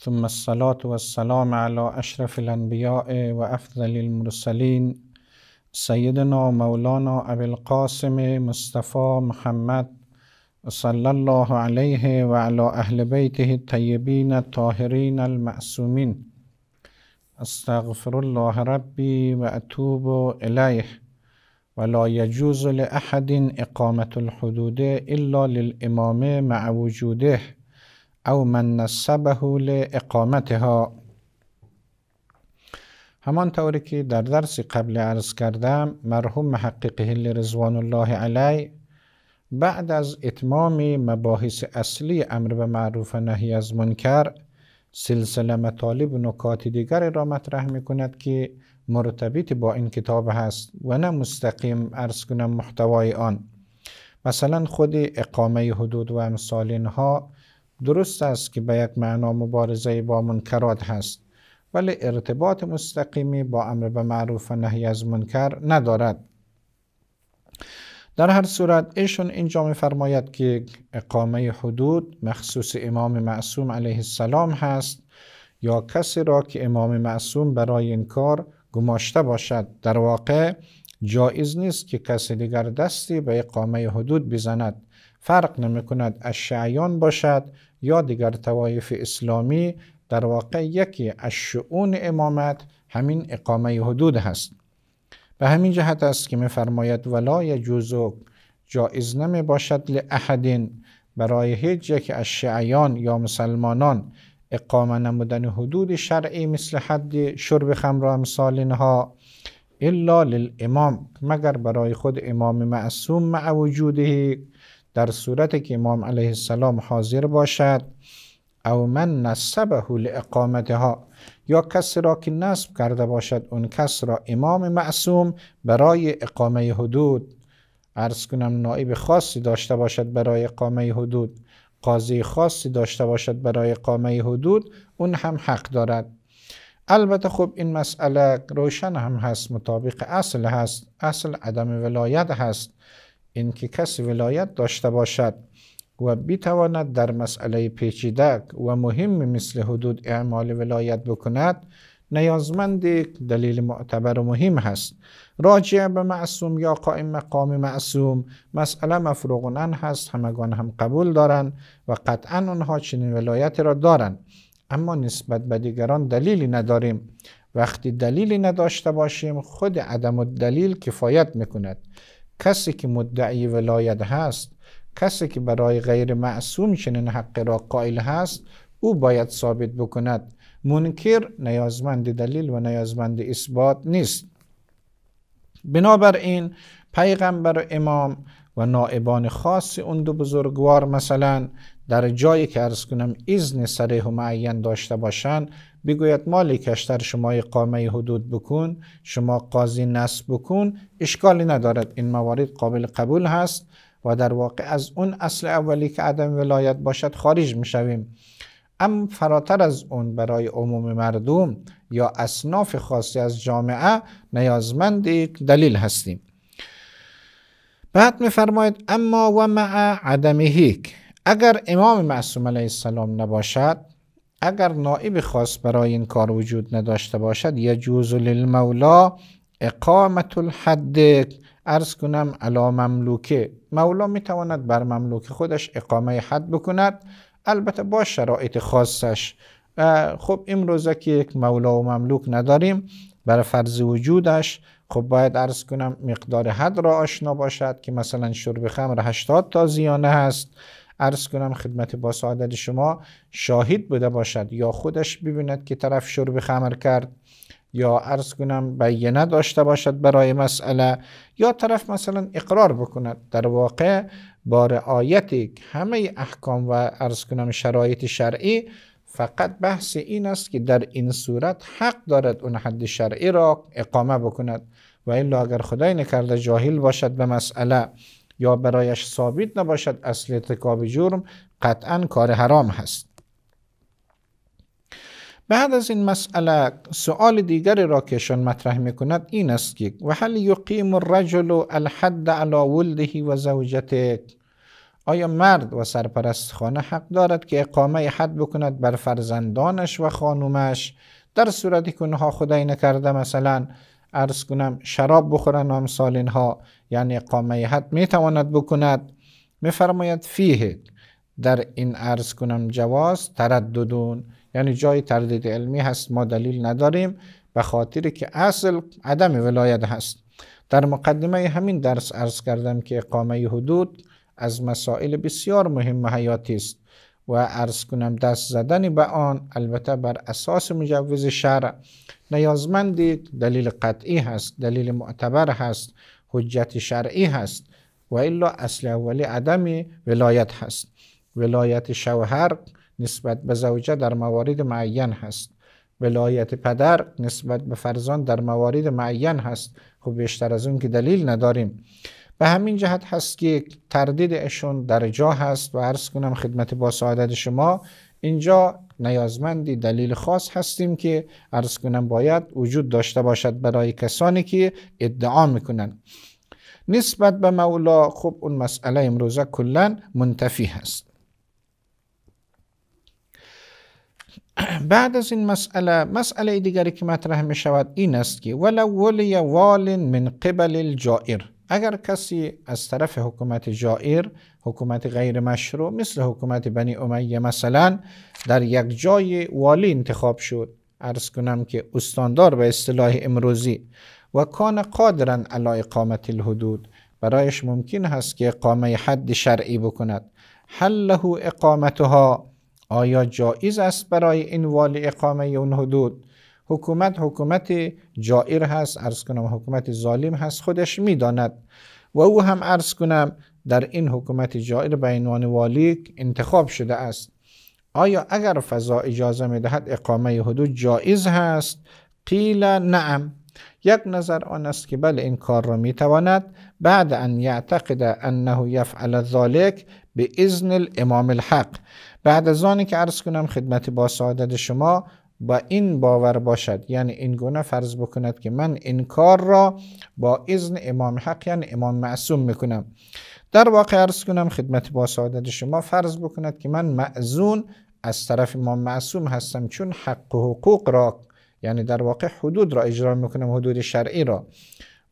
ثم الصلاة والسلام على أشرف الأنبياء وأفضل المرسلين سيدنا مولانا أبي القاسم مصطفى محمد صلى الله عليه وعلى أهل بيته الطيبين الطاهرين المعصومين استغفر الله ربي وأتوب إليه ولا يجوز لأحد إقامة الحدود إلا للإمام مع وجوده او من نسبه لاقامتها همان طوری که در درس قبل عرض کردم مرحوم محقق هل رضوان الله علی بعد از اتمام مباحث اصلی امر به معروف نهی از منکر سلسله مطالب و نکات دیگر را مطرح می کند که مرتبط با این کتاب هست و نه مستقیم ارز کنم محتوای آن مثلا خود اقامه حدود و امثال اینها درست است که به یک معنا مبارزه با منکرات هست ولی ارتباط مستقیمی با امر به معروف و نهی از منکر ندارد در هر صورت ایشون اینجا میفرماید که اقامه حدود مخصوص امام معصوم علیه السلام هست یا کسی را که امام معصوم برای این کار گماشته باشد در واقع جایز نیست که کسی دیگر دستی به اقامه حدود بزند فرق نمی کند از شعیان باشد یا دیگر توایف اسلامی در واقع یکی از شعون امامت همین اقامه حدود هست به همین جهت است که میفرماید ولا جزو جایز نمی باشد احدین برای هیچ یک از شعیان یا مسلمانان اقامه نمودن حدود شرعی مثل حد شرب خمر و امثال اینها الا للامام مگر برای خود امام معصوم مع وجوده در صورت که امام علیه السلام حاضر باشد او من نسبه لاقامتها یا کسی را که نسب کرده باشد اون کس را امام معصوم برای اقامه حدود عرض کنم نائب خاصی داشته باشد برای اقامه حدود قاضی خاصی داشته باشد برای اقامه حدود اون هم حق دارد البته خب این مسئله روشن هم هست مطابق اصل هست اصل عدم ولایت هست اینکه کسی ولایت داشته باشد و بیتواند در مسئله پیچیدک و مهم مثل حدود اعمال ولایت بکند نیازمند دلیل معتبر و مهم هست راجع به معصوم یا قائم مقام معصوم مسئله مفروغنن هست همگان هم قبول دارند و قطعا آنها چنین ولایت را دارند اما نسبت به دیگران دلیلی نداریم وقتی دلیلی نداشته باشیم خود عدم و دلیل کفایت میکند کسی که مدعی ولایت هست کسی که برای غیر معصوم چنین حق را قائل هست او باید ثابت بکند منکر نیازمند دلیل و نیازمند اثبات نیست بنابراین پیغمبر و امام و نائبان خاص اون دو بزرگوار مثلا در جایی که ارز کنم اذن سریح و معین داشته باشند بگوید مالی کشتر شما قامه حدود بکن شما قاضی نصب بکن اشکالی ندارد این موارد قابل قبول هست و در واقع از اون اصل اولی که عدم ولایت باشد خارج می شویم اما فراتر از اون برای عموم مردم یا اصناف خاصی از جامعه نیازمند دلیل هستیم بعد میفرماید اما و مع عدم هیک اگر امام معصوم علیه السلام نباشد اگر نائب خاص برای این کار وجود نداشته باشد جوز للمولا اقامت الحد ارز کنم علا مملوکه مولا میتواند بر مملوک خودش اقامه حد بکند البته با شرایط خاصش خب امروزه که یک مولا و مملوک نداریم بر فرض وجودش خب باید ارز کنم مقدار حد را آشنا باشد که مثلا شرب خمر 80 زیانه هست عرض کنم خدمت با سعادت شما شاهد بوده باشد یا خودش ببیند که طرف شرب خمر کرد یا عرض کنم بیانه داشته باشد برای مسئله یا طرف مثلا اقرار بکند در واقع با رعایت همه احکام و عرض کنم شرایط شرعی فقط بحث این است که در این صورت حق دارد اون حد شرعی را اقامه بکند و الا اگر خدای نکرده جاهل باشد به مسئله یا برایش ثابت نباشد اصل ارتکاب جرم قطعا کار حرام هست بعد از این مسئله سؤال دیگری را که شن مطرح میکند این است که و هل یقیم الرجل الحد علی ولده و زوجته آیا مرد و سرپرست خانه حق دارد که اقامه حد بکند بر فرزندانش و خانومش در صورتی که اونها خدایی نکرده مثلا ارز کنم شراب بخورن و امثال اینها یعنی اقامه حد می تواند بکند میفرماید فیه در این عرض کنم جواز ترددون یعنی جای تردید علمی هست ما دلیل نداریم به خاطر که اصل عدم ولایت هست در مقدمه همین درس عرض کردم که اقامه حدود از مسائل بسیار مهم حیاتی است و عرض کنم دست زدن به آن البته بر اساس مجوز شرع نیازمندید دلیل قطعی هست دلیل معتبر هست حجت شرعی هست و الا اصل اولی عدم ولایت هست ولایت شوهر نسبت به زوجه در موارد معین هست ولایت پدر نسبت به فرزند در موارد معین هست خب بیشتر از اون که دلیل نداریم به همین جهت هست که تردیدشون در جا هست و عرض کنم خدمت با سعادت شما اینجا نیازمندی دلیل خاص هستیم که عرض کنم باید وجود داشته باشد برای کسانی که ادعا میکنن نسبت به مولا خب اون مسئله امروزه کلا منتفی هست بعد از این مسئله مسئله دیگری که مطرح می شود این است که ولو ولی وال من قبل الجائر اگر کسی از طرف حکومت جائر حکومت غیر مشروع مثل حکومت بنی امیه مثلا در یک جای والی انتخاب شد ارز کنم که استاندار به اصطلاح امروزی و کان قادرن علی اقامت الحدود برایش ممکن هست که اقامه حد شرعی بکند حل له اقامتها آیا جایز است برای این والی اقامه اون حدود حکومت حکومت جائر هست ارز کنم حکومت ظالم هست خودش میداند و او هم ارز کنم در این حکومت جائر به عنوان والی انتخاب شده است آیا اگر فضا اجازه می دهد اقامه حدود جایز هست؟ قیل نعم یک نظر آن است که بله این کار را می تواند بعد ان یعتقد انه یفعل ذالک به اذن الامام الحق بعد از آنی که عرض کنم خدمت با سعادت شما با این باور باشد یعنی این گونه فرض بکند که من این کار را با اذن امام حق یعنی امام معصوم میکنم در واقع عرض کنم خدمت با سعادت شما فرض بکند که من معزون از طرف ما معصوم هستم چون حق و حقوق را یعنی در واقع حدود را اجرا میکنم حدود شرعی را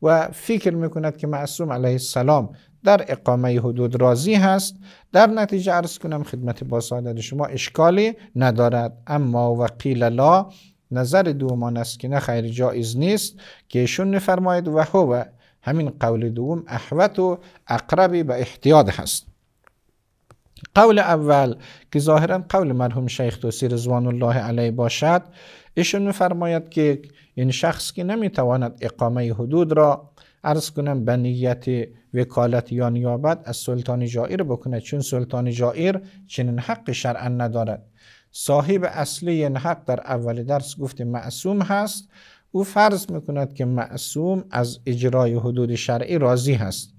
و فکر میکند که معصوم علیه السلام در اقامه حدود راضی هست در نتیجه عرض کنم خدمت با سعادت شما اشکالی ندارد اما وقیل لا نظر دومان است که نه خیر جایز نیست که ایشون نفرماید و هو همین قول دوم احوت و اقرب به احتیاط هست قول اول که ظاهرا قول مرحوم شیخ توسی رضوان الله علیه باشد ایشون میفرماید که این شخص که نمیتواند اقامه حدود را ارز کنم به نیت وکالت یا نیابت از سلطان جائر بکنه چون سلطان جائر چنین حق شرعا ندارد صاحب اصلی این حق در اول درس گفت معصوم هست او فرض میکند که معصوم از اجرای حدود شرعی راضی هست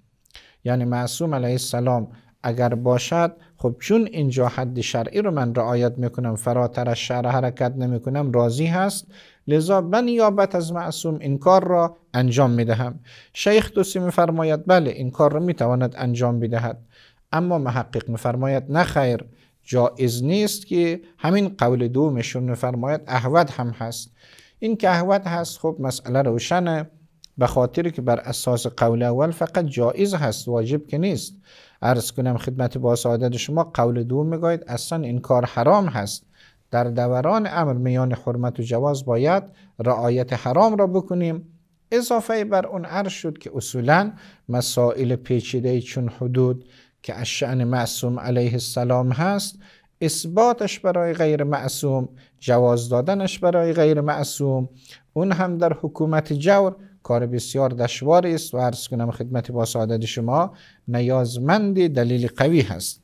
یعنی معصوم علیه السلام اگر باشد خب چون اینجا حد شرعی رو من رعایت میکنم فراتر از شرع حرکت نمیکنم راضی هست لذا من نیابت از معصوم این کار را انجام میدهم شیخ دوسی میفرماید بله این کار را میتواند انجام بدهد اما محقق میفرماید نخیر خیر جایز نیست که همین قول دومشون میفرماید احود هم هست این که هست خب مسئله روشنه به خاطر که بر اساس قول اول فقط جایز هست واجب که نیست عرض کنم خدمت با سعادت شما قول دوم میگوید اصلا این کار حرام هست در دوران امر میان حرمت و جواز باید رعایت حرام را بکنیم اضافه بر اون عرض شد که اصولا مسائل پیچیده چون حدود که از معصوم علیه السلام هست اثباتش برای غیر معصوم جواز دادنش برای غیر معصوم اون هم در حکومت جور کار بسیار دشوار است و عرض کنم خدمت با سعادت شما نیازمند دلیل قوی هست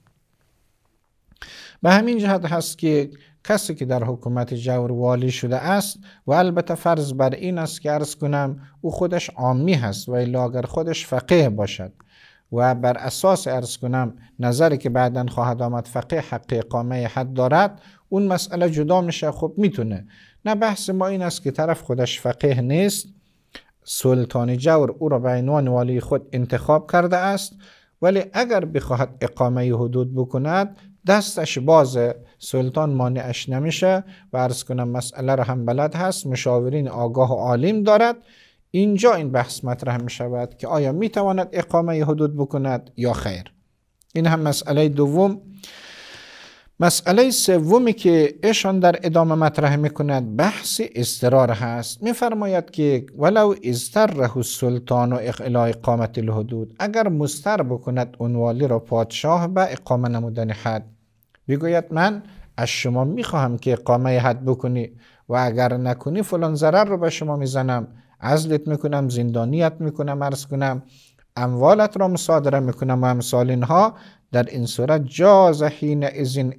به همین جهت هست که کسی که در حکومت جور والی شده است و البته فرض بر این است که عرض کنم او خودش عامی هست و الا اگر خودش فقیه باشد و بر اساس ارز کنم نظری که بعدا خواهد آمد فقیه حق اقامه حد دارد اون مسئله جدا میشه خب میتونه نه بحث ما این است که طرف خودش فقیه نیست سلطان جور او را به عنوان والی خود انتخاب کرده است ولی اگر بخواهد اقامه حدود بکند دستش باز سلطان مانعش نمیشه و ارز کنم مسئله را هم بلد هست مشاورین آگاه و عالم دارد اینجا این بحث مطرح می شود که آیا می تواند اقامه حدود بکند یا خیر این هم مسئله دوم مسئله سومی که اشان در ادامه مطرح می کند بحث استرار هست فرماید که ولو استره السلطان و اقلاع اقامت الحدود اگر مستر بکند اونوالی را پادشاه به اقامه نمودن حد بگوید من از شما میخواهم که اقامه حد بکنی و اگر نکنی فلان ضرر رو به شما میزنم عزلت میکنم زندانیت میکنم عرض کنم اموالت را مصادره میکنم و امثال اینها در این صورت جاز حین از این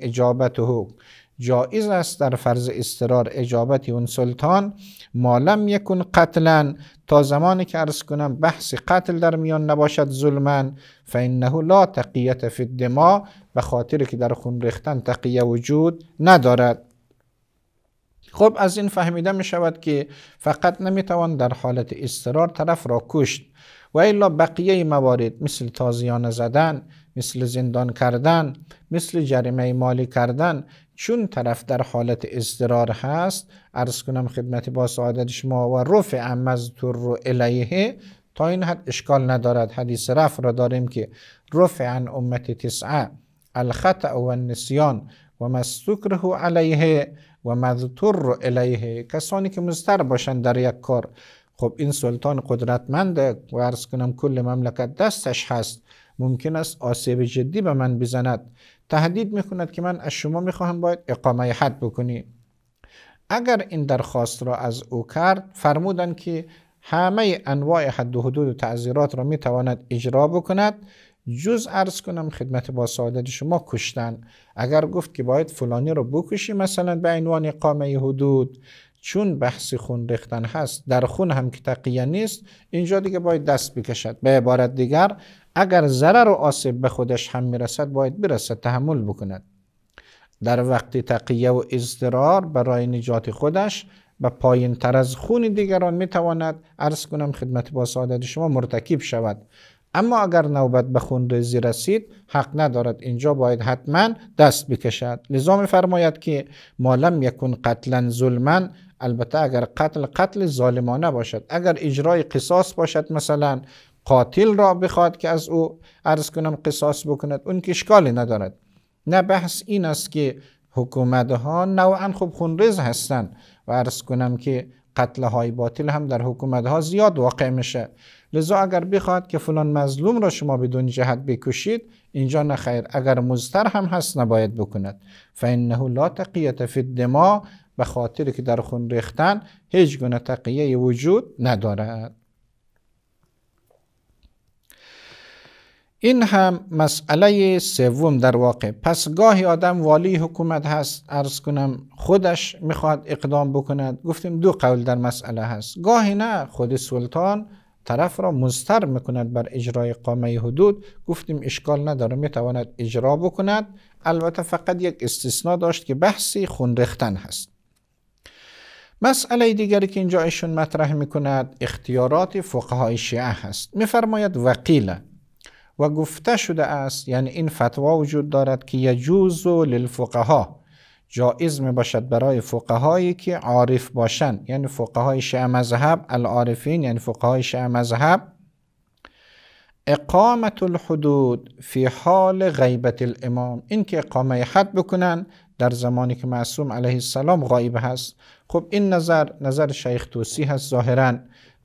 جایز است در فرض استرار اجابت اون سلطان مالم یکون قتلا تا زمانی که عرض کنم بحث قتل در میان نباشد ظلمن فانه لا تقیت فی الدما به خاطر که در خون ریختن تقیه وجود ندارد خب از این فهمیده می شود که فقط نمیتوان در حالت استرار طرف را کشت و الا بقیه موارد مثل تازیانه زدن مثل زندان کردن مثل جریمه مالی کردن چون طرف در حالت اضطرار هست عرض کنم خدمت با سعادت شما و رفع مزدور رو الیه تا این حد اشکال ندارد حدیث رفع را داریم که رفع عن امت تسعه الخطأ و النسیان و مستکره علیه و مذتور الیه کسانی که مستر باشند در یک کار خب این سلطان قدرتمنده و ارز کنم کل مملکت دستش هست ممکن است آسیب جدی به من بزند تهدید میکند که من از شما میخواهم باید اقامه حد بکنی اگر این درخواست را از او کرد فرمودن که همه انواع حد و حدود و تعذیرات را میتواند اجرا بکند جز عرض کنم خدمت با سعادت شما کشتن اگر گفت که باید فلانی رو بکشی مثلا به عنوان اقامه حدود چون بحث خون ریختن هست در خون هم که تقیه نیست اینجا دیگه باید دست بکشد به عبارت دیگر اگر ضرر و آسیب به خودش هم میرسد باید برسد تحمل بکند در وقت تقیه و اضطرار برای نجات خودش و پایین تر از خون دیگران میتواند عرض کنم خدمت با سعادت شما مرتکب شود اما اگر نوبت به خونریزی رسید حق ندارد اینجا باید حتما دست بکشد لذا میفرماید که مالم یکون قتلا ظلما البته اگر قتل قتل ظالمانه باشد اگر اجرای قصاص باشد مثلا قاتل را بخواد که از او عرض کنم قصاص بکند اون که اشکالی ندارد نه بحث این است که حکومت ها نوعا خوب خونریز هستند و عرض کنم که قتل های باطل هم در حکومت ها زیاد واقع میشه لذا اگر بخواد که فلان مظلوم را شما بدون جهت بکشید اینجا نخیر اگر مزتر هم هست نباید بکند فانه لا تقیت فی الدماء به خاطر که در خون ریختن هیچ گونه تقیه وجود ندارد این هم مسئله سوم در واقع پس گاهی آدم والی حکومت هست ارز کنم خودش میخواد اقدام بکند گفتیم دو قول در مسئله هست گاهی نه خود سلطان طرف را مستر میکند بر اجرای قامه حدود گفتیم اشکال نداره میتواند اجرا بکند البته فقط یک استثنا داشت که بحثی خون هست مسئله دیگری که اینجا ایشون مطرح میکند اختیارات فقهای شیعه هست میفرماید وقیله و گفته شده است یعنی این فتوا وجود دارد که یجوز للفقها جایز می باشد برای فقهایی که عارف باشند یعنی فقهای شیعه مذهب العارفین یعنی فقهای شیعه مذهب اقامت الحدود فی حال غیبت الامام این که اقامه حد بکنن در زمانی که معصوم علیه السلام غایب هست خب این نظر نظر شیخ توسی هست ظاهرا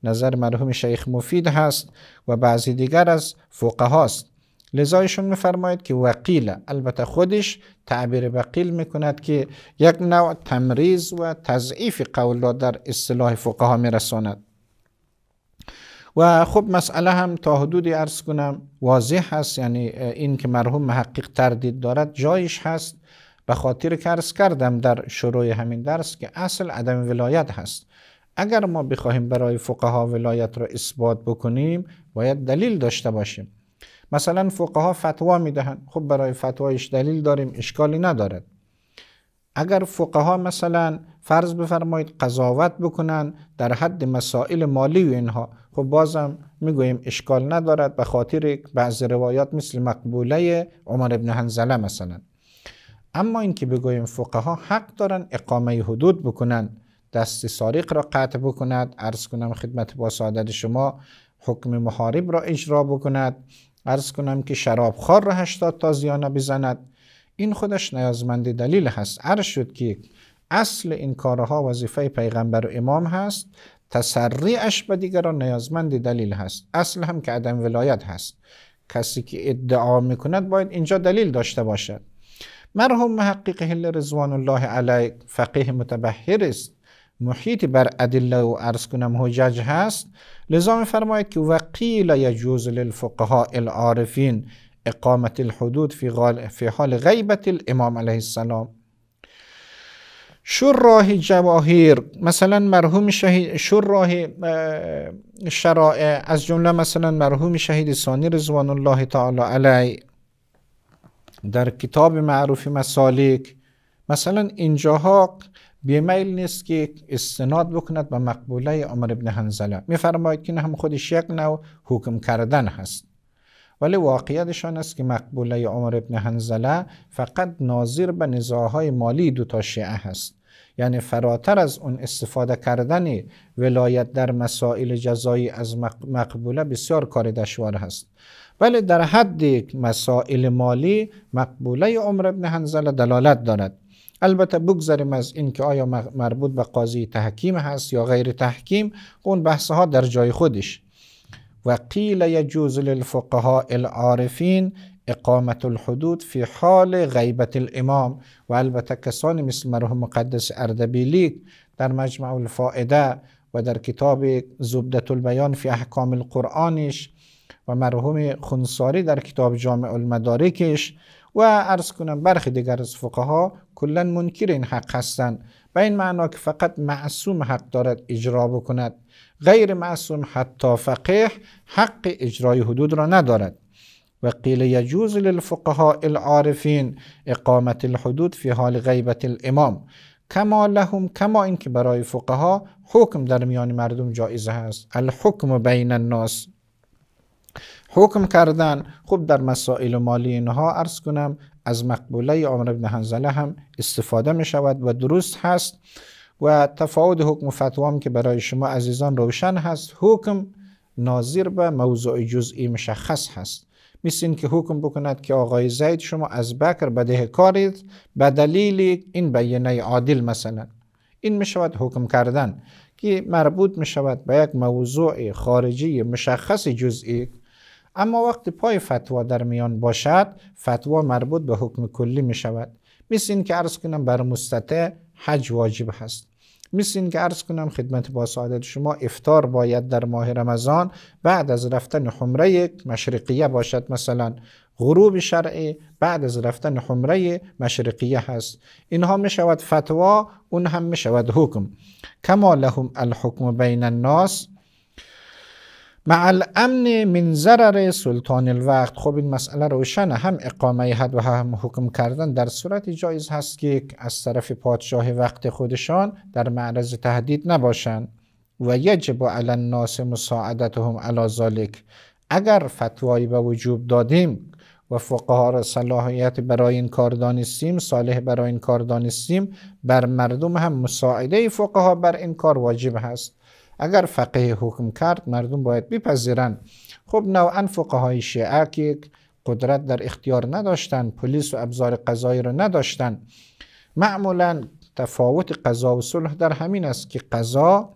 نظر مرحوم شیخ مفید هست و بعضی دیگر از فقه هاست لذایشون ایشون میفرماید که وقیل البته خودش تعبیر وقیل میکند که یک نوع تمریز و تضعیف قول را در اصطلاح فقها میرساند و خب مسئله هم تا حدودی ارز کنم واضح هست یعنی این که مرحوم محقق تردید دارد جایش هست به خاطر که ارز کردم در شروع همین درس که اصل عدم ولایت هست اگر ما بخواهیم برای فقها ولایت را اثبات بکنیم باید دلیل داشته باشیم مثلا فقها فتوا میدهند خب برای فتوایش دلیل داریم اشکالی ندارد اگر فقها مثلا فرض بفرمایید قضاوت بکنند در حد مسائل مالی و اینها خب بازم میگوییم اشکال ندارد به خاطر بعض روایات مثل مقبوله عمر ابن حنزله مثلا اما اینکه بگوییم فقها حق دارن اقامه حدود بکنند دست سارق را قطع بکند عرض کنم خدمت با سعادت شما حکم محارب را اجرا بکند عرض کنم که شراب خار را هشتاد تا زیانه بزند این خودش نیازمند دلیل هست عرض شد که اصل این کارها وظیفه پیغمبر و امام هست تسریعش به دیگران نیازمند دلیل هست اصل هم که عدم ولایت هست کسی که ادعا میکند باید اینجا دلیل داشته باشد مرحوم محقق هل رضوان الله علیه فقیه متبهر است محیط بر ادله و عرض کنم حجج هست لذا میفرماید که وقیل یجوز للفقهاء العارفین اقامت الحدود فی, غال حال غیبت الامام علیه السلام شراح جواهیر مثلا مرحوم شهید شراح شرائع از جمله مثلا مرحوم شهید ثانی رضوان الله تعالی علی در کتاب معروف مسالک مثلا اینجاها بیمیل نیست که استناد بکند به مقبوله عمر ابن حنزله میفرماید که این هم خودش یک نوع حکم کردن هست ولی واقعیتشان است که مقبوله عمر ابن حنزله فقط ناظر به نزاهای مالی دو تا شیعه هست یعنی فراتر از اون استفاده کردن ولایت در مسائل جزایی از مقبوله بسیار کار دشوار هست ولی در حد مسائل مالی مقبوله عمر ابن حنزله دلالت دارد البته بگذاریم از اینکه آیا مربوط به قاضی تحکیم هست یا غیر تحکیم اون بحث ها در جای خودش و قیل یجوز للفقها العارفین اقامت الحدود فی حال غیبت الامام و البته کسانی مثل مرحوم مقدس اردبیلی در مجمع الفائده و در کتاب زبدت البیان فی احکام القرآنش و مرحوم خونساری در کتاب جامع المدارکش و عرض کنم برخی دیگر از فقها کلا منکر این حق هستند به این معنا که فقط معصوم حق دارد اجرا بکند غیر معصوم حتی فقیه حق اجرای حدود را ندارد و قیل یجوز للفقهاء العارفین اقامت الحدود فی حال غیبت الامام کما لهم کما اینکه برای فقها حکم در میان مردم جایزه است. الحکم بین الناس حکم کردن خوب در مسائل مالی اینها عرض کنم از مقبوله عمر بن حنزله هم استفاده می شود و درست هست و تفاوت حکم و فتوام که برای شما عزیزان روشن هست حکم ناظر به موضوع جزئی مشخص هست مثل این که حکم بکند که آقای زید شما از بکر بده کارید به دلیل این بیانه عادل مثلا این می شود حکم کردن که مربوط می شود به یک موضوع خارجی مشخص جزئی اما وقتی پای فتوا در میان باشد فتوا مربوط به حکم کلی می شود مثل این که عرض کنم بر مستطع حج واجب هست مثل این که عرض کنم خدمت با سعادت شما افتار باید در ماه رمضان بعد از رفتن حمره مشرقیه باشد مثلا غروب شرعی بعد از رفتن حمره مشرقیه هست اینها می شود فتوا اون هم می شود حکم کما لهم الحکم بین الناس مع الامن من ضرر سلطان الوقت خب این مسئله روشنه هم اقامه حد و هم حکم کردن در صورتی جایز هست که از طرف پادشاه وقت خودشان در معرض تهدید نباشند و یجب علی الناس مساعدتهم علی ذلک اگر فتوایی به وجوب دادیم و فقها را صلاحیت برای این کار دانستیم صالح برای این کار دانستیم بر مردم هم مساعده فقها بر این کار واجب هست اگر فقه حکم کرد مردم باید بپذیرند خب نوعا فقهای شیعه که قدرت در اختیار نداشتند پلیس و ابزار قضایی را نداشتند معمولا تفاوت قضا و صلح در همین است که قضا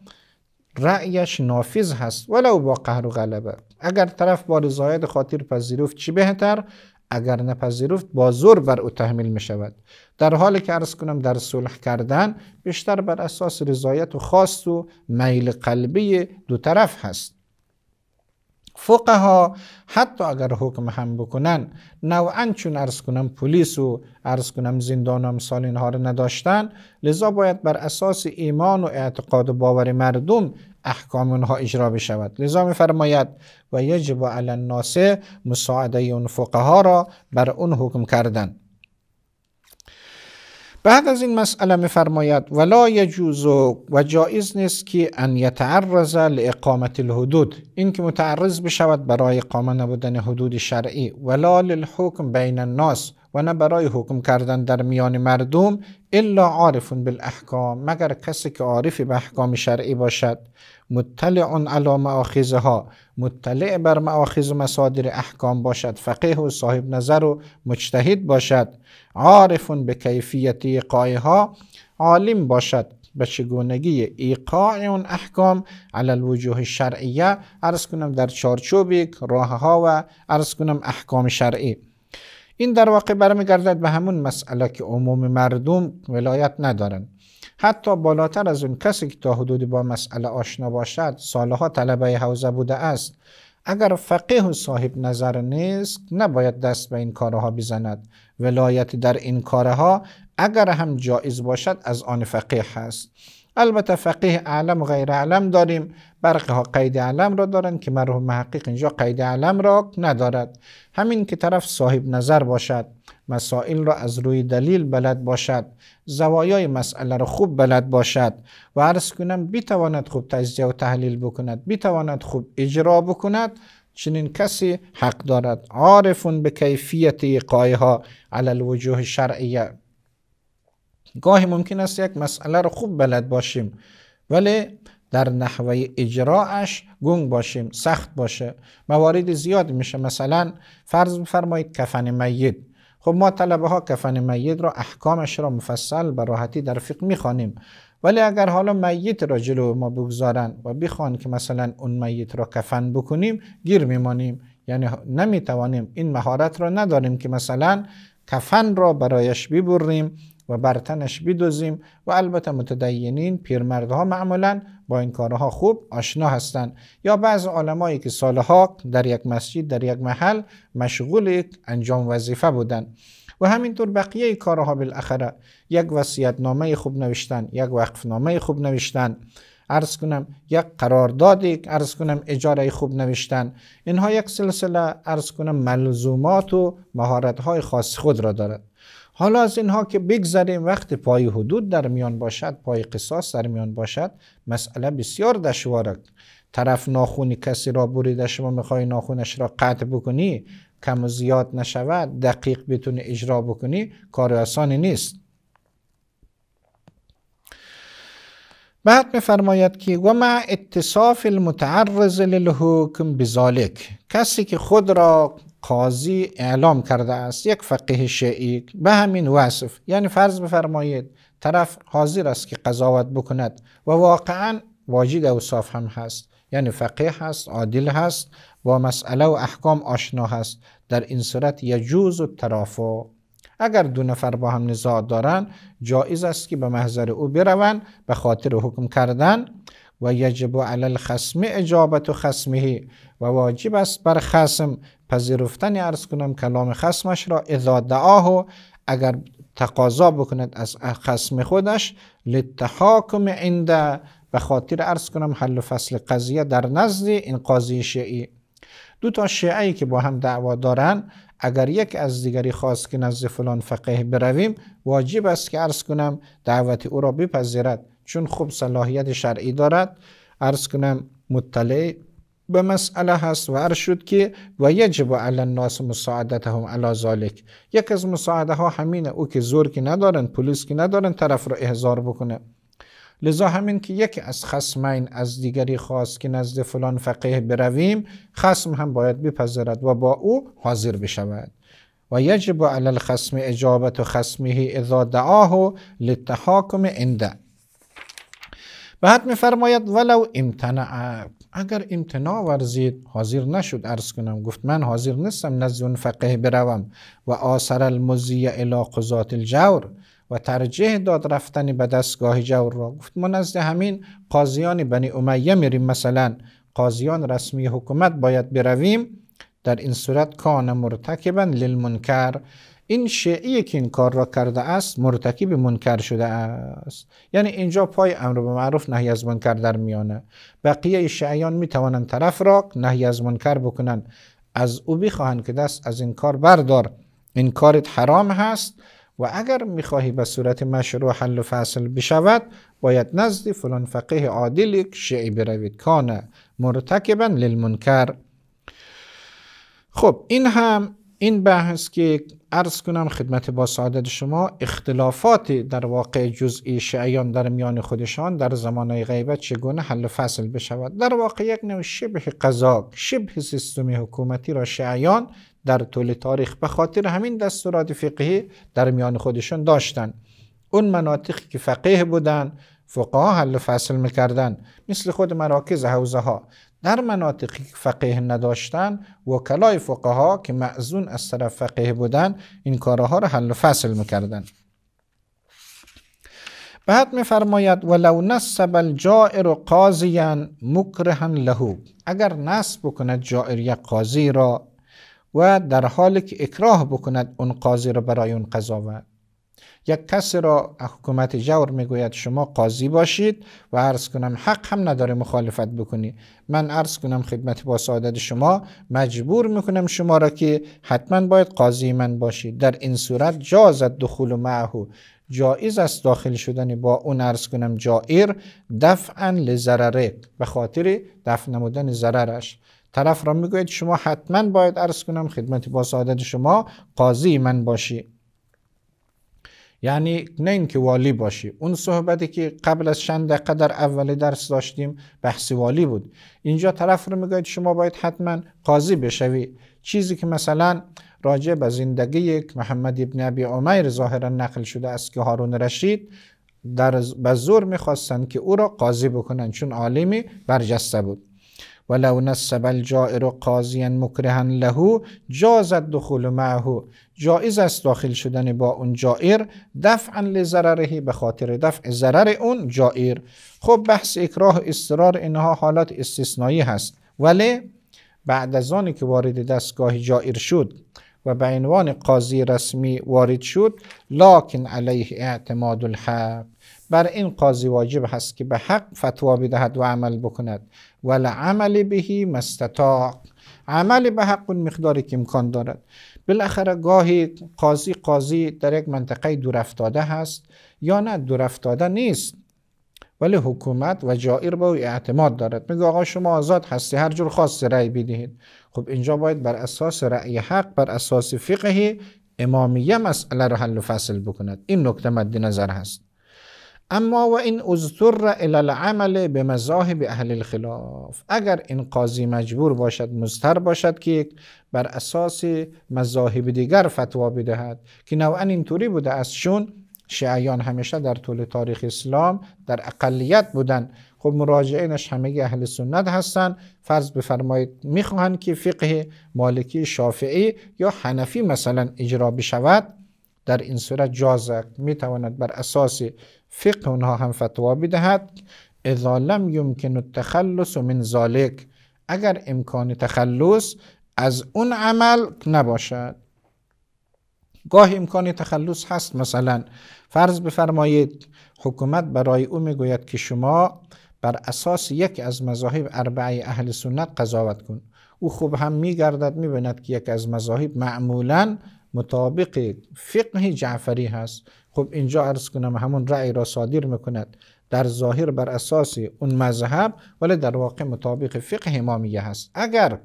رأیش نافذ هست ولو با قهر و غلبه اگر طرف با رضایت خاطر پذیرفت چی بهتر اگر نپذیرفت با زور بر او تحمیل می شود در حالی که ارز کنم در صلح کردن بیشتر بر اساس رضایت و خواست و میل قلبی دو طرف هست فقه ها حتی اگر حکم هم بکنن نوعا چون ارز کنم پلیس و ارز کنم زندان و امثال اینها رو نداشتن لذا باید بر اساس ایمان و اعتقاد و باور مردم احکام اونها اجرا بشود لذا میفرماید و یجب علی الناس مساعده اون فقها را بر اون حکم کردن بعد از این مسئله میفرماید ولا یجوز و جایز نیست که ان یتعرض لاقامت الحدود این که متعرض بشود برای اقامه نبودن حدود شرعی ولا للحکم بین الناس و نه برای حکم کردن در میان مردم الا عارفون بالاحکام مگر کسی که عارف به احکام شرعی باشد مطلع علی معاخذها ها مطلع بر معاخذ و مصادر احکام باشد فقیه و صاحب نظر و مجتهد باشد عارفون به کیفیت ایقایه ها عالم باشد به چگونگی ایقاع اون احکام علی الوجوه شرعیه عرض کنم در چارچوبیک راه ها و عرض کنم احکام شرعی این در واقع برمیگردد به همون مسئله که عموم مردم ولایت ندارن حتی بالاتر از اون کسی که تا حدودی با مسئله آشنا باشد سالها طلبه حوزه بوده است اگر فقیه و صاحب نظر نیست نباید دست به این کارها بزند ولایت در این کارها اگر هم جایز باشد از آن فقیه هست البته فقیه علم و غیر علم داریم برقه ها قید علم را دارند که مرحوم محقق اینجا قید علم را ندارد همین که طرف صاحب نظر باشد مسائل را از روی دلیل بلد باشد زوایای مسئله را خوب بلد باشد و عرض کنم بیتواند خوب تجزیه و تحلیل بکند بیتواند خوب اجرا بکند چنین کسی حق دارد عارفون به کیفیت قایه ها علی الوجوه شرعیه گاهی ممکن است یک مسئله رو خوب بلد باشیم ولی در نحوه اجراش گنگ باشیم سخت باشه موارد زیاد میشه مثلا فرض بفرمایید کفن میت خب ما طلبه ها کفن میت را احکامش را مفصل به راحتی در فقه میخوانیم ولی اگر حالا میت را جلو ما بگذارن و بخوان که مثلا اون میت را کفن بکنیم گیر میمانیم یعنی نمیتوانیم این مهارت را نداریم که مثلا کفن را برایش ببریم و بر تنش و البته متدینین پیرمردها معمولا با این کارها خوب آشنا هستند یا بعض علمایی که سالها در یک مسجد در یک محل مشغول انجام وظیفه بودند و همینطور بقیه کارها بالاخره یک وصیت نامه خوب نوشتن یک وقف نامه خوب نوشتن عرض کنم یک قرارداد عرض کنم اجاره خوب نوشتن اینها یک سلسله عرض کنم ملزومات و مهارت های خاص خود را دارد حالا از اینها که بگذریم وقت پای حدود در میان باشد پای قصاص در میان باشد مسئله بسیار دشوار طرف ناخون کسی را بریده شما میخوای ناخونش را قطع بکنی کم و زیاد نشود دقیق بتونی اجرا بکنی کار آسانی نیست بعد میفرماید که و مع اتصاف المتعرض للحکم بذالک کسی که خود را قاضی اعلام کرده است یک فقیه شیعی به همین وصف یعنی فرض بفرمایید طرف حاضر است که قضاوت بکند و واقعا واجد اوصاف هم هست یعنی فقیه هست عادل هست با مسئله و احکام آشنا هست در این صورت یجوز و ترافع اگر دو نفر با هم نزاع دارند جایز است که به محضر او بروند به خاطر حکم کردن و یجب علی الخصم اجابت و خصمه و واجب است بر خصم پذیرفتن ارز کنم کلام خسمش را اذا دعاه اگر تقاضا بکند از خسم خودش لتحاکم عنده به خاطر ارز کنم حل و فصل قضیه در نزد این قاضی شیعی دو تا شیعی که با هم دعوا دارن اگر یک از دیگری خواست که نزد فلان فقیه برویم واجب است که ارز کنم دعوت او را بپذیرد چون خوب صلاحیت شرعی دارد ارز کنم مطلع به مسئله هست و عرض شد که و یجب علی الناس مساعدتهم علی ذالک یک از مساعده ها همینه او که زور که ندارن پلیس که ندارن طرف را احضار بکنه لذا همین که یکی از خسمین از دیگری خواست که نزد فلان فقیه برویم خصم هم باید بپذیرد و با او حاضر بشود و یجب علی الخصم اجابت و خصمه اذا دعاه للتحاکم عنده بعد میفرماید ولو امتنع اگر امتناع ورزید حاضر نشد ارز کنم گفت من حاضر نیستم نزد اون فقه بروم و آثر المزی الی قضات الجور و ترجیح داد رفتن به دستگاه جور را گفت من نزد همین قاضیان بنی امیه میریم مثلا قاضیان رسمی حکومت باید برویم در این صورت کان مرتکبا للمنکر این شیعی که این کار را کرده است مرتکب منکر شده است یعنی اینجا پای امر به معروف نهی از منکر در میانه بقیه شیعیان می توانند طرف را نهی از منکر بکنند از او بخواهند که دست از این کار بردار این کارت حرام هست و اگر میخواهی به صورت مشروع حل و فصل بشود باید نزد فلان فقیه عادل یک شیعی بروید کانه مرتکبا للمنکر خب این هم این بحث که عرض کنم خدمت با سعادت شما اختلافات در واقع جزئی شعیان در میان خودشان در زمان غیبت چگونه حل و فصل بشود در واقع یک نوع شبه قضا شبه سیستم حکومتی را شعیان در طول تاریخ به خاطر همین دستورات فقهی در میان خودشان داشتند اون مناطقی که فقیه بودن فقها حل فصل میکردن مثل خود مراکز حوزه ها در مناطقی که فقیه نداشتن وکلای فقها که معزون از طرف فقیه بودن این کارها را حل و فصل میکردن بعد میفرماید ولو نسب الجائر قاضیا مکرها له اگر نسب بکند جائر یک قاضی را و در حالی که اکراه بکند اون قاضی را برای اون قضاوت یک کسی را حکومت جور میگوید شما قاضی باشید و عرض کنم حق هم نداره مخالفت بکنی من عرض کنم خدمت با سعادت شما مجبور میکنم شما را که حتما باید قاضی من باشید در این صورت جازت دخول معهو جایز است داخل شدن با اون عرض کنم جائر دفعا لزرره به خاطر دفع نمودن ضررش طرف را میگوید شما حتما باید عرض کنم خدمت با سعادت شما قاضی من باشی یعنی نه اینکه والی باشی اون صحبتی که قبل از چند دقیقه در اول درس داشتیم بحث والی بود اینجا طرف رو میگوید شما باید حتما قاضی بشوی چیزی که مثلا راجع به زندگی یک محمد ابن ابی عمیر ظاهرا نقل شده است که هارون رشید در به زور میخواستند که او را قاضی بکنن چون عالمی برجسته بود ولو نسب الجائر قاضیا مکرها له جازت دخول معه جایز است داخل شدن با اون جائر دفعا لضرره به خاطر دفع ضرر اون جائر خب بحث اکراه و استرار اینها حالات استثنایی هست ولی بعد از آنی که وارد دستگاه جائر شد و به عنوان قاضی رسمی وارد شد لاکن علیه اعتماد الحق بر این قاضی واجب هست که به حق فتوا بدهد و عمل بکند و عمل بهی مستطاع عمل به حق اون مقداری که امکان دارد بالاخره گاهی قاضی قاضی در یک منطقه دورافتاده هست یا نه دورافتاده نیست ولی حکومت و جایر به او اعتماد دارد میگه آقا شما آزاد هستی هر جور خواست رأی بدهید خب اینجا باید بر اساس رأی حق بر اساس فقه امامیه مسئله رو حل و فصل بکند این نکته مد نظر هست اما و این اضطر الى العمل به مذاهب اهل الخلاف اگر این قاضی مجبور باشد مستر باشد که بر اساس مذاهب دیگر فتوا بدهد که نوعا اینطوری بوده است چون شیعیان همیشه در طول تاریخ اسلام در اقلیت بودند خب مراجعینش همگی اهل سنت هستن فرض بفرمایید میخواهند که فقه مالکی شافعی یا حنفی مثلا اجرا بشود در این صورت جازک میتواند بر اساس فقه اونها هم فتوا بدهد اذا لم یمکن التخلص من ذالک اگر امکان تخلص از اون عمل نباشد گاه امکان تخلص هست مثلا فرض بفرمایید حکومت برای او میگوید که شما بر اساس یک از مذاهب اربعه اهل سنت قضاوت کن او خوب هم میگردد میبیند که یک از مذاهب معمولا مطابق فقه جعفری هست خب اینجا عرض کنم همون رأی را صادر میکند در ظاهر بر اساس اون مذهب ولی در واقع مطابق فقه امامیه هست اگر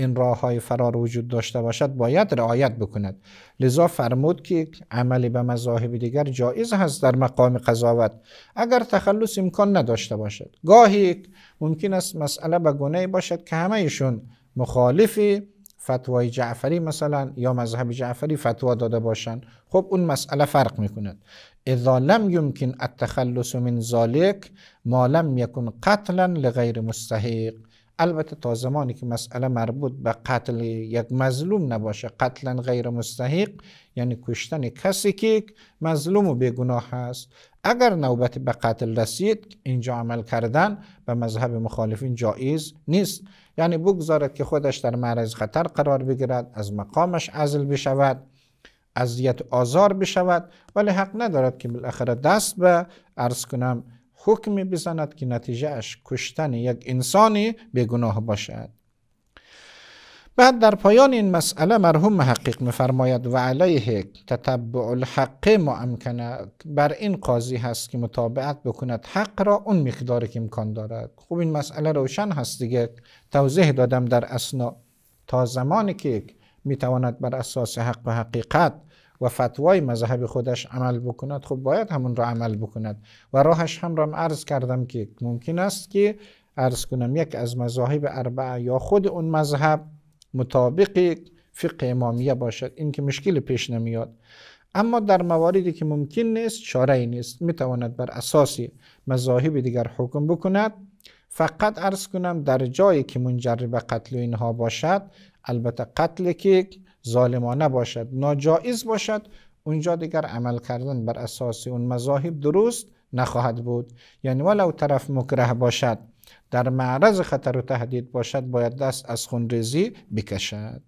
این راه های فرار وجود داشته باشد باید رعایت بکند لذا فرمود که عملی به مذاهب دیگر جایز هست در مقام قضاوت اگر تخلص امکان نداشته باشد گاهی ممکن است مسئله به گونه باشد که همه ایشون مخالف فتوای جعفری مثلا یا مذهب جعفری فتوا داده باشند خب اون مسئله فرق میکند اذا لم يمكن التخلص من ذلك ما لم يكن قتلا لغیر مستحق البته تا زمانی که مسئله مربوط به قتل یک مظلوم نباشه قتلا غیر مستحق یعنی کشتن کسی که مظلوم و بیگناه هست اگر نوبت به قتل رسید اینجا عمل کردن به مذهب مخالفین جایز نیست یعنی بگذارد که خودش در معرض خطر قرار بگیرد از مقامش عزل بشود اذیت آزار بشود ولی حق ندارد که بالاخره دست به عرض کنم حکمی بزند که نتیجهش کشتن یک انسانی گناه باشد بعد در پایان این مسئله مرحوم محقق میفرماید و علیه تتبع الحق معمکنه بر این قاضی هست که مطابقت بکند حق را اون مقدار که امکان دارد خوب این مسئله روشن هست دیگه توضیح دادم در اسنا تا زمانی که میتواند بر اساس حق و حقیقت و فتوای مذهب خودش عمل بکند خب باید همون را عمل بکند و راهش هم را عرض کردم که ممکن است که عرض کنم یک از مذاهب اربعه یا خود اون مذهب مطابق فقه امامیه باشد اینکه که مشکل پیش نمیاد اما در مواردی که ممکن نیست چاره ای نیست میتواند بر اساس مذاهب دیگر حکم بکند فقط عرض کنم در جایی که منجر به قتل اینها باشد البته قتل که ظالمانه باشد ناجائز باشد اونجا دیگر عمل کردن بر اساس اون مذاهب درست نخواهد بود یعنی ولو طرف مکره باشد در معرض خطر و تهدید باشد باید دست از خونریزی بکشد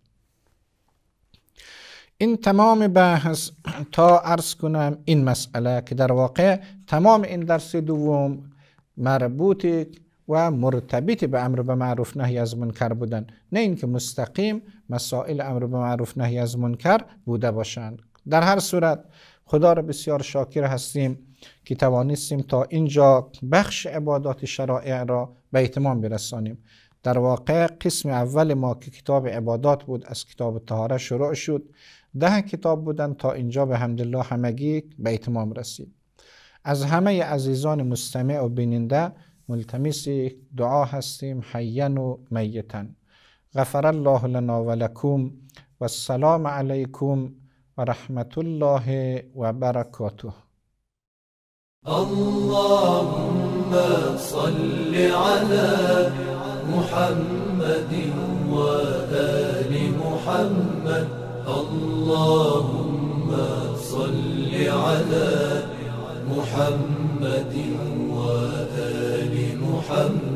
این تمام بحث تا عرض کنم این مسئله که در واقع تمام این درس دوم مربوطی، و مرتبط به امر به معروف نهی از منکر بودن نه اینکه مستقیم مسائل امر به معروف نهی از منکر بوده باشند در هر صورت خدا را بسیار شاکر هستیم که توانستیم تا اینجا بخش عبادات شرائع را به اتمام برسانیم در واقع قسم اول ما که کتاب عبادات بود از کتاب تهاره شروع شد ده کتاب بودن تا اینجا به همدلله همگی به اتمام رسید از همه عزیزان مستمع و بیننده ملتمس دعا هستیم حیان و میتن غفر الله لنا و لکم و السلام علیکم و رحمت الله و برکاته اللهم صل على محمد وآل محمد اللهم صل على محمد thân